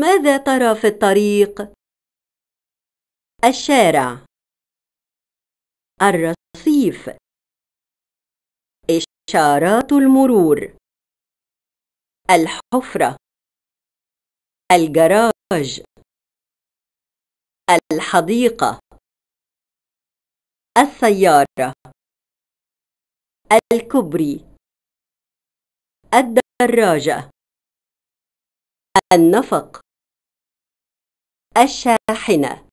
ماذا ترى في الطريق؟ الشارع الرصيف إشارات المرور الحفرة الجراج الحديقة السيارة الكبري الدراجة النفق الشاحنة